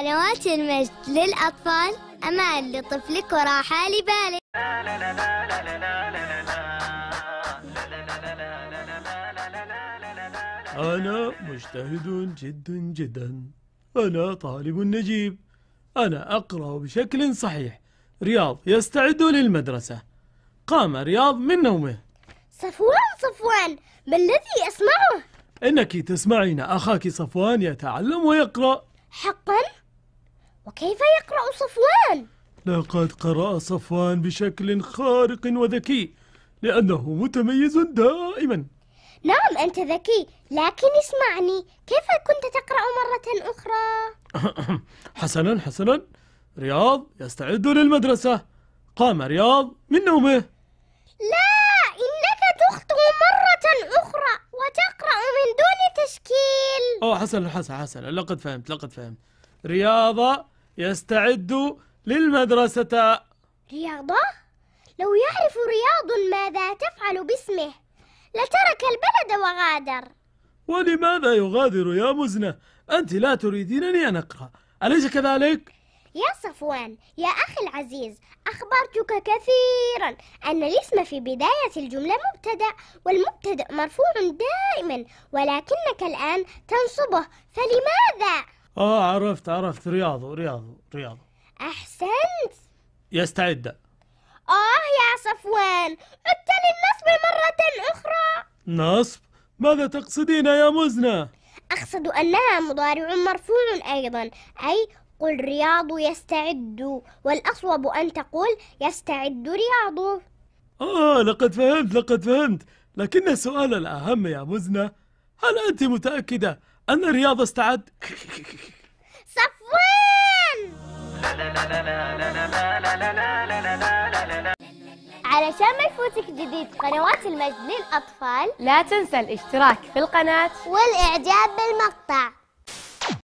قنوات المجد للأطفال أمان لطفلك وراحة لبالك أنا مجتهد جدا جدا أنا طالب نجيب أنا أقرأ بشكل صحيح رياض يستعد للمدرسة قام رياض من نومه صفوان صفوان ما الذي أسمعه؟ إنك تسمعين أخاك صفوان يتعلم ويقرأ حقا؟ وكيف يقرأ صفوان؟ لقد قرأ صفوان بشكل خارق وذكي لأنه متميز دائما نعم أنت ذكي لكن اسمعني كيف كنت تقرأ مرة أخرى؟ حسنا حسنا رياض يستعد للمدرسة قام رياض من نومه لا إنك تخطئ مرة أخرى وتقرأ من دون تشكيل أوه حسنا حسنا حسنا لقد فهمت لقد فهمت رياضة يستعد للمدرسة رياضة؟ لو يعرف رياض ماذا تفعل باسمه لترك البلد وغادر ولماذا يغادر يا مزنة؟ أنت لا تريدينني أن أقرأ أليس كذلك؟ يا صفوان يا أخي العزيز أخبرتك كثيرا أن الاسم في بداية الجملة مبتدأ والمبتدأ مرفوع دائما ولكنك الآن تنصبه فلماذا؟ اه عرفت عرفت رياضه رياضه رياضه احسنت يستعد اه يا صفوان عدت للنصب مره اخرى نصب ماذا تقصدين يا مزنه اقصد انها مضارع مرفوع ايضا اي قل رياض يستعد والاصوب ان تقول يستعد رياض اه لقد فهمت لقد فهمت لكن السؤال الاهم يا مزنه هل أنت متأكدة أن الرياض استعد؟ صفوان علشان ما يفوتك جديد قنوات المجد للأطفال لا تنسى الاشتراك في القناة والإعجاب بالمقطع